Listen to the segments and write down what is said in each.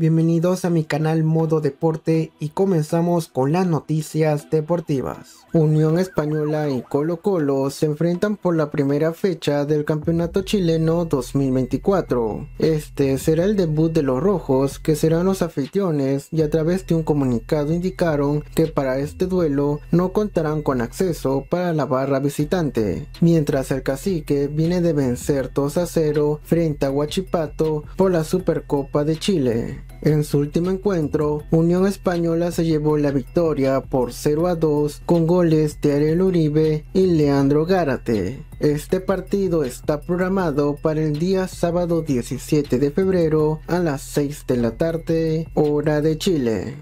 Bienvenidos a mi canal Modo Deporte y comenzamos con las noticias deportivas. Unión Española y Colo Colo se enfrentan por la primera fecha del Campeonato Chileno 2024. Este será el debut de los rojos que serán los aficiones y a través de un comunicado indicaron que para este duelo no contarán con acceso para la barra visitante, mientras el cacique viene de vencer 2 a 0 frente a Huachipato por la Supercopa de Chile. En su último encuentro, Unión Española se llevó la victoria por 0 a 2 con goles de Ariel Uribe y Leandro Gárate. Este partido está programado para el día sábado 17 de febrero a las 6 de la tarde, hora de Chile.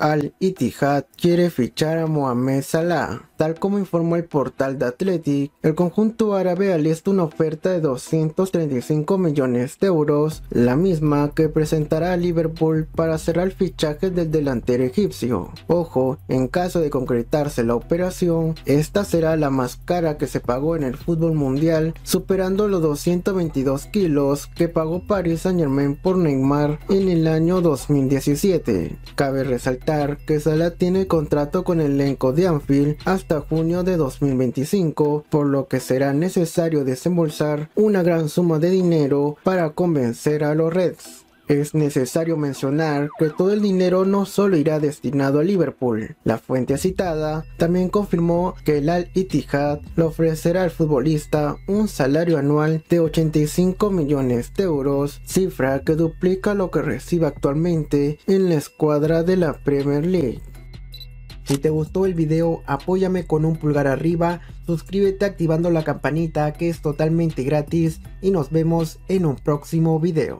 Al Ittihad quiere fichar a Mohamed Salah. Tal como informó el portal de Athletic, el conjunto árabe alista una oferta de 235 millones de euros, la misma que presentará a Liverpool para cerrar el fichaje del delantero egipcio. Ojo, en caso de concretarse la operación, esta será la más cara que se pagó en el fútbol mundial, superando los 222 kilos que pagó Paris Saint Germain por Neymar en el año 2017. Cabe resaltar que Sala tiene contrato con el elenco de Anfield hasta junio de 2025, por lo que será necesario desembolsar una gran suma de dinero para convencer a los Reds. Es necesario mencionar que todo el dinero no solo irá destinado a Liverpool. La fuente citada también confirmó que el Al Ittihad le ofrecerá al futbolista un salario anual de 85 millones de euros, cifra que duplica lo que recibe actualmente en la escuadra de la Premier League. Si te gustó el video, apóyame con un pulgar arriba, suscríbete activando la campanita que es totalmente gratis y nos vemos en un próximo video.